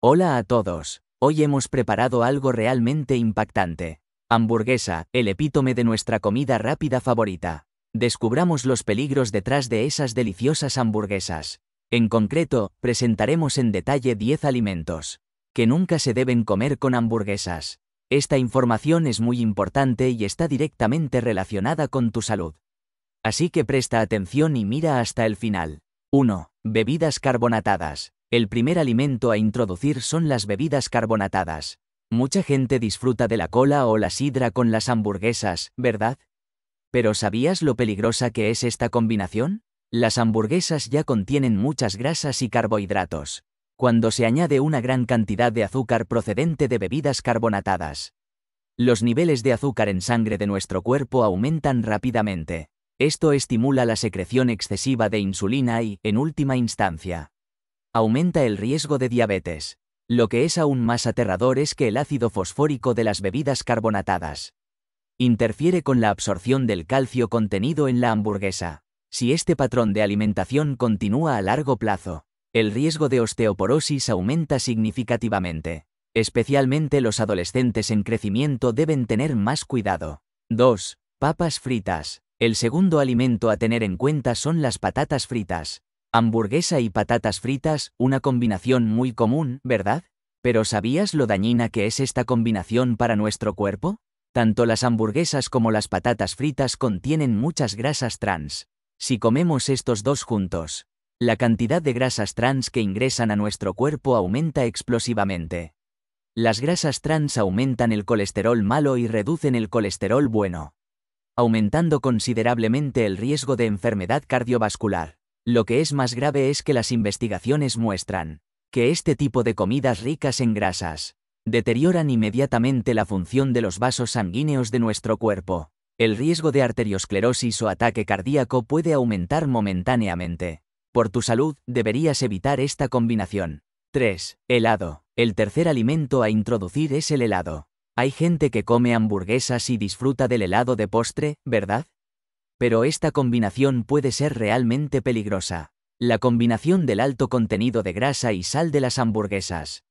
Hola a todos, hoy hemos preparado algo realmente impactante. Hamburguesa, el epítome de nuestra comida rápida favorita. Descubramos los peligros detrás de esas deliciosas hamburguesas. En concreto, presentaremos en detalle 10 alimentos que nunca se deben comer con hamburguesas. Esta información es muy importante y está directamente relacionada con tu salud. Así que presta atención y mira hasta el final. 1. Bebidas carbonatadas. El primer alimento a introducir son las bebidas carbonatadas. Mucha gente disfruta de la cola o la sidra con las hamburguesas, ¿verdad? Pero ¿sabías lo peligrosa que es esta combinación? Las hamburguesas ya contienen muchas grasas y carbohidratos. Cuando se añade una gran cantidad de azúcar procedente de bebidas carbonatadas, los niveles de azúcar en sangre de nuestro cuerpo aumentan rápidamente. Esto estimula la secreción excesiva de insulina y, en última instancia, aumenta el riesgo de diabetes. Lo que es aún más aterrador es que el ácido fosfórico de las bebidas carbonatadas interfiere con la absorción del calcio contenido en la hamburguesa. Si este patrón de alimentación continúa a largo plazo, el riesgo de osteoporosis aumenta significativamente. Especialmente los adolescentes en crecimiento deben tener más cuidado. 2. Papas fritas. El segundo alimento a tener en cuenta son las patatas fritas, Hamburguesa y patatas fritas, una combinación muy común, ¿verdad? Pero ¿sabías lo dañina que es esta combinación para nuestro cuerpo? Tanto las hamburguesas como las patatas fritas contienen muchas grasas trans. Si comemos estos dos juntos, la cantidad de grasas trans que ingresan a nuestro cuerpo aumenta explosivamente. Las grasas trans aumentan el colesterol malo y reducen el colesterol bueno, aumentando considerablemente el riesgo de enfermedad cardiovascular. Lo que es más grave es que las investigaciones muestran que este tipo de comidas ricas en grasas deterioran inmediatamente la función de los vasos sanguíneos de nuestro cuerpo. El riesgo de arteriosclerosis o ataque cardíaco puede aumentar momentáneamente. Por tu salud, deberías evitar esta combinación. 3. Helado. El tercer alimento a introducir es el helado. Hay gente que come hamburguesas y disfruta del helado de postre, ¿verdad? pero esta combinación puede ser realmente peligrosa. La combinación del alto contenido de grasa y sal de las hamburguesas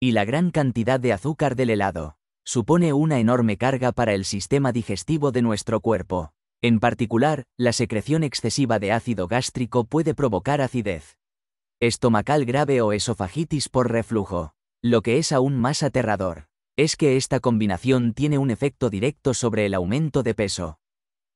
y la gran cantidad de azúcar del helado supone una enorme carga para el sistema digestivo de nuestro cuerpo. En particular, la secreción excesiva de ácido gástrico puede provocar acidez estomacal grave o esofagitis por reflujo. Lo que es aún más aterrador es que esta combinación tiene un efecto directo sobre el aumento de peso.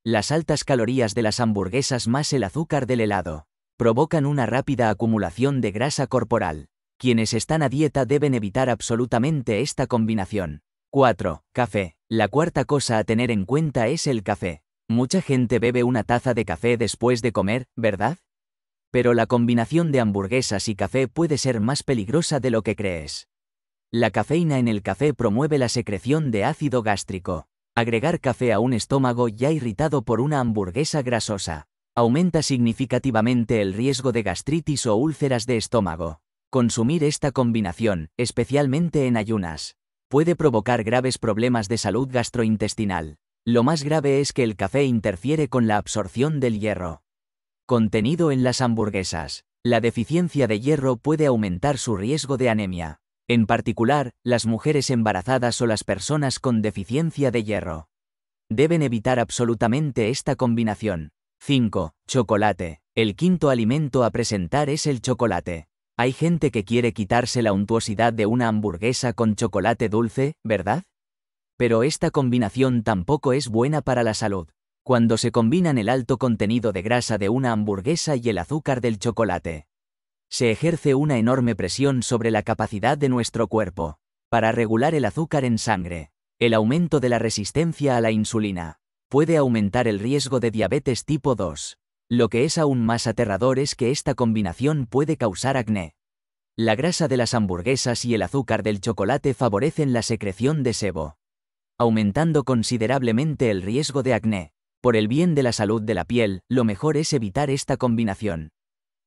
Las altas calorías de las hamburguesas más el azúcar del helado provocan una rápida acumulación de grasa corporal. Quienes están a dieta deben evitar absolutamente esta combinación. 4. Café. La cuarta cosa a tener en cuenta es el café. Mucha gente bebe una taza de café después de comer, ¿verdad? Pero la combinación de hamburguesas y café puede ser más peligrosa de lo que crees. La cafeína en el café promueve la secreción de ácido gástrico, Agregar café a un estómago ya irritado por una hamburguesa grasosa aumenta significativamente el riesgo de gastritis o úlceras de estómago. Consumir esta combinación, especialmente en ayunas, puede provocar graves problemas de salud gastrointestinal. Lo más grave es que el café interfiere con la absorción del hierro. Contenido en las hamburguesas. La deficiencia de hierro puede aumentar su riesgo de anemia, en particular, las mujeres embarazadas o las personas con deficiencia de hierro. Deben evitar absolutamente esta combinación. 5. Chocolate. El quinto alimento a presentar es el chocolate. Hay gente que quiere quitarse la untuosidad de una hamburguesa con chocolate dulce, ¿verdad? Pero esta combinación tampoco es buena para la salud. Cuando se combinan el alto contenido de grasa de una hamburguesa y el azúcar del chocolate, se ejerce una enorme presión sobre la capacidad de nuestro cuerpo para regular el azúcar en sangre. El aumento de la resistencia a la insulina puede aumentar el riesgo de diabetes tipo 2. Lo que es aún más aterrador es que esta combinación puede causar acné. La grasa de las hamburguesas y el azúcar del chocolate favorecen la secreción de sebo, aumentando considerablemente el riesgo de acné. Por el bien de la salud de la piel, lo mejor es evitar esta combinación.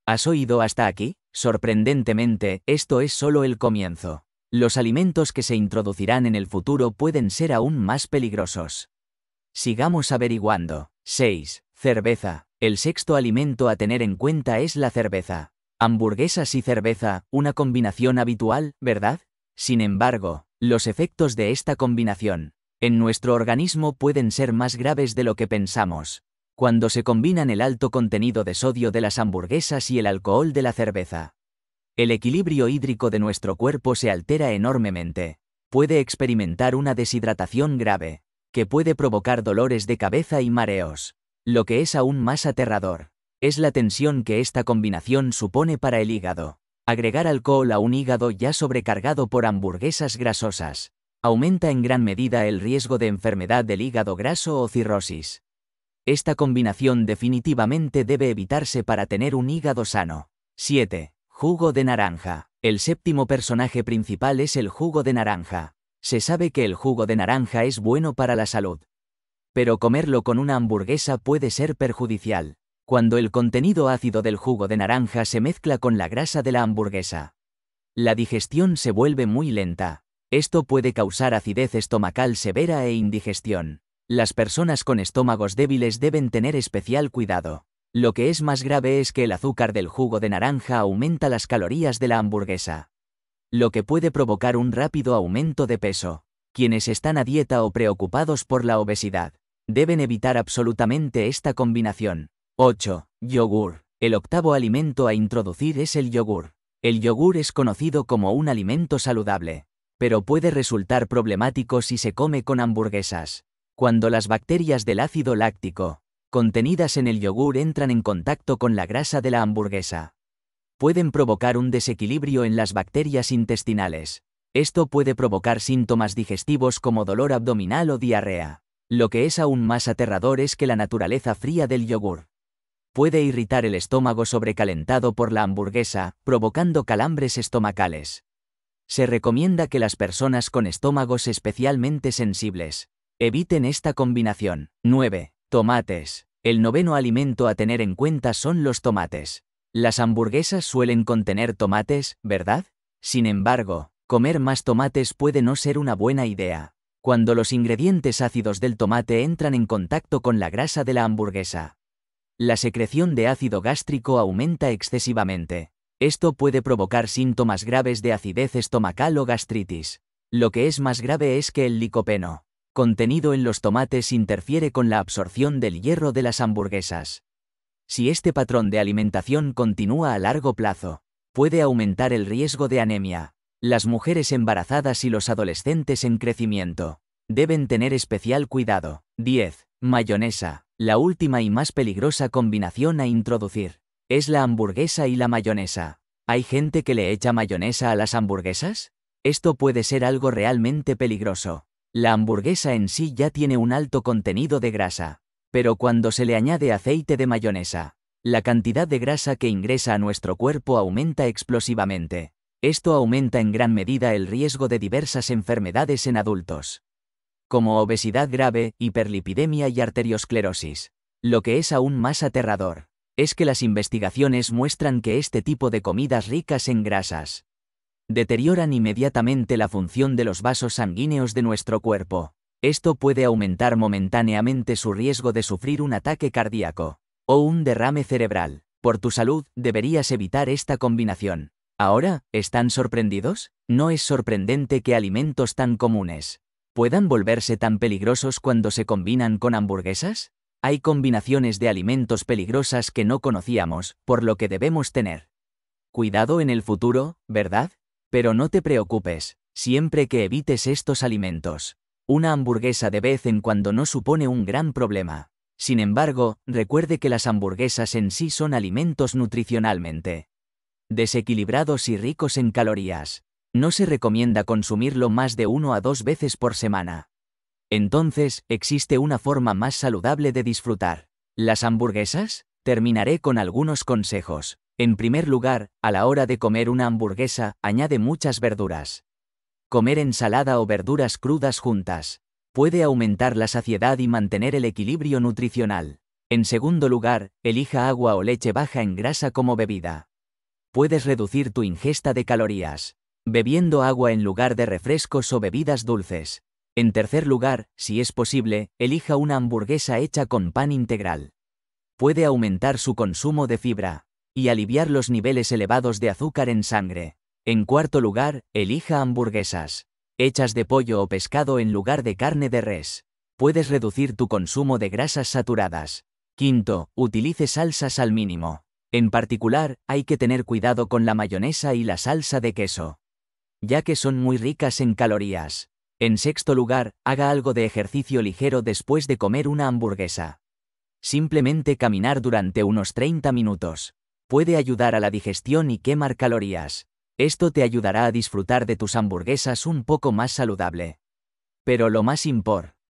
¿Has oído hasta aquí? Sorprendentemente, esto es solo el comienzo. Los alimentos que se introducirán en el futuro pueden ser aún más peligrosos. Sigamos averiguando. 6. Cerveza. El sexto alimento a tener en cuenta es la cerveza. Hamburguesas y cerveza, una combinación habitual, ¿verdad? Sin embargo, los efectos de esta combinación en nuestro organismo pueden ser más graves de lo que pensamos cuando se combinan el alto contenido de sodio de las hamburguesas y el alcohol de la cerveza. El equilibrio hídrico de nuestro cuerpo se altera enormemente. Puede experimentar una deshidratación grave, que puede provocar dolores de cabeza y mareos. Lo que es aún más aterrador, es la tensión que esta combinación supone para el hígado. Agregar alcohol a un hígado ya sobrecargado por hamburguesas grasosas aumenta en gran medida el riesgo de enfermedad del hígado graso o cirrosis. Esta combinación definitivamente debe evitarse para tener un hígado sano. 7. Jugo de naranja. El séptimo personaje principal es el jugo de naranja. Se sabe que el jugo de naranja es bueno para la salud. Pero comerlo con una hamburguesa puede ser perjudicial. Cuando el contenido ácido del jugo de naranja se mezcla con la grasa de la hamburguesa, la digestión se vuelve muy lenta. Esto puede causar acidez estomacal severa e indigestión. Las personas con estómagos débiles deben tener especial cuidado. Lo que es más grave es que el azúcar del jugo de naranja aumenta las calorías de la hamburguesa, lo que puede provocar un rápido aumento de peso. Quienes están a dieta o preocupados por la obesidad, deben evitar absolutamente esta combinación. 8. Yogur. El octavo alimento a introducir es el yogur. El yogur es conocido como un alimento saludable, pero puede resultar problemático si se come con hamburguesas, cuando las bacterias del ácido láctico, contenidas en el yogur, entran en contacto con la grasa de la hamburguesa, pueden provocar un desequilibrio en las bacterias intestinales. Esto puede provocar síntomas digestivos como dolor abdominal o diarrea. Lo que es aún más aterrador es que la naturaleza fría del yogur puede irritar el estómago sobrecalentado por la hamburguesa, provocando calambres estomacales. Se recomienda que las personas con estómagos especialmente sensibles Eviten esta combinación. 9. Tomates. El noveno alimento a tener en cuenta son los tomates. Las hamburguesas suelen contener tomates, ¿verdad? Sin embargo, comer más tomates puede no ser una buena idea. Cuando los ingredientes ácidos del tomate entran en contacto con la grasa de la hamburguesa, la secreción de ácido gástrico aumenta excesivamente. Esto puede provocar síntomas graves de acidez estomacal o gastritis. Lo que es más grave es que el licopeno, contenido en los tomates interfiere con la absorción del hierro de las hamburguesas. Si este patrón de alimentación continúa a largo plazo, puede aumentar el riesgo de anemia. Las mujeres embarazadas y los adolescentes en crecimiento deben tener especial cuidado. 10. Mayonesa. La última y más peligrosa combinación a introducir es la hamburguesa y la mayonesa. ¿Hay gente que le echa mayonesa a las hamburguesas? Esto puede ser algo realmente peligroso. La hamburguesa en sí ya tiene un alto contenido de grasa, pero cuando se le añade aceite de mayonesa, la cantidad de grasa que ingresa a nuestro cuerpo aumenta explosivamente. Esto aumenta en gran medida el riesgo de diversas enfermedades en adultos, como obesidad grave, hiperlipidemia y arteriosclerosis. Lo que es aún más aterrador, es que las investigaciones muestran que este tipo de comidas ricas en grasas deterioran inmediatamente la función de los vasos sanguíneos de nuestro cuerpo. Esto puede aumentar momentáneamente su riesgo de sufrir un ataque cardíaco o un derrame cerebral. Por tu salud, deberías evitar esta combinación. Ahora, ¿están sorprendidos? No es sorprendente que alimentos tan comunes puedan volverse tan peligrosos cuando se combinan con hamburguesas. Hay combinaciones de alimentos peligrosas que no conocíamos, por lo que debemos tener cuidado en el futuro, ¿verdad? Pero no te preocupes, siempre que evites estos alimentos. Una hamburguesa de vez en cuando no supone un gran problema. Sin embargo, recuerde que las hamburguesas en sí son alimentos nutricionalmente desequilibrados y ricos en calorías. No se recomienda consumirlo más de uno a dos veces por semana. Entonces, existe una forma más saludable de disfrutar. ¿Las hamburguesas? Terminaré con algunos consejos. En primer lugar, a la hora de comer una hamburguesa, añade muchas verduras. Comer ensalada o verduras crudas juntas puede aumentar la saciedad y mantener el equilibrio nutricional. En segundo lugar, elija agua o leche baja en grasa como bebida. Puedes reducir tu ingesta de calorías, bebiendo agua en lugar de refrescos o bebidas dulces. En tercer lugar, si es posible, elija una hamburguesa hecha con pan integral. Puede aumentar su consumo de fibra, y aliviar los niveles elevados de azúcar en sangre. En cuarto lugar, elija hamburguesas. Hechas de pollo o pescado en lugar de carne de res. Puedes reducir tu consumo de grasas saturadas. Quinto, utilice salsas al mínimo. En particular, hay que tener cuidado con la mayonesa y la salsa de queso, ya que son muy ricas en calorías. En sexto lugar, haga algo de ejercicio ligero después de comer una hamburguesa. Simplemente caminar durante unos 30 minutos. Puede ayudar a la digestión y quemar calorías. Esto te ayudará a disfrutar de tus hamburguesas un poco más saludable. Pero lo más importante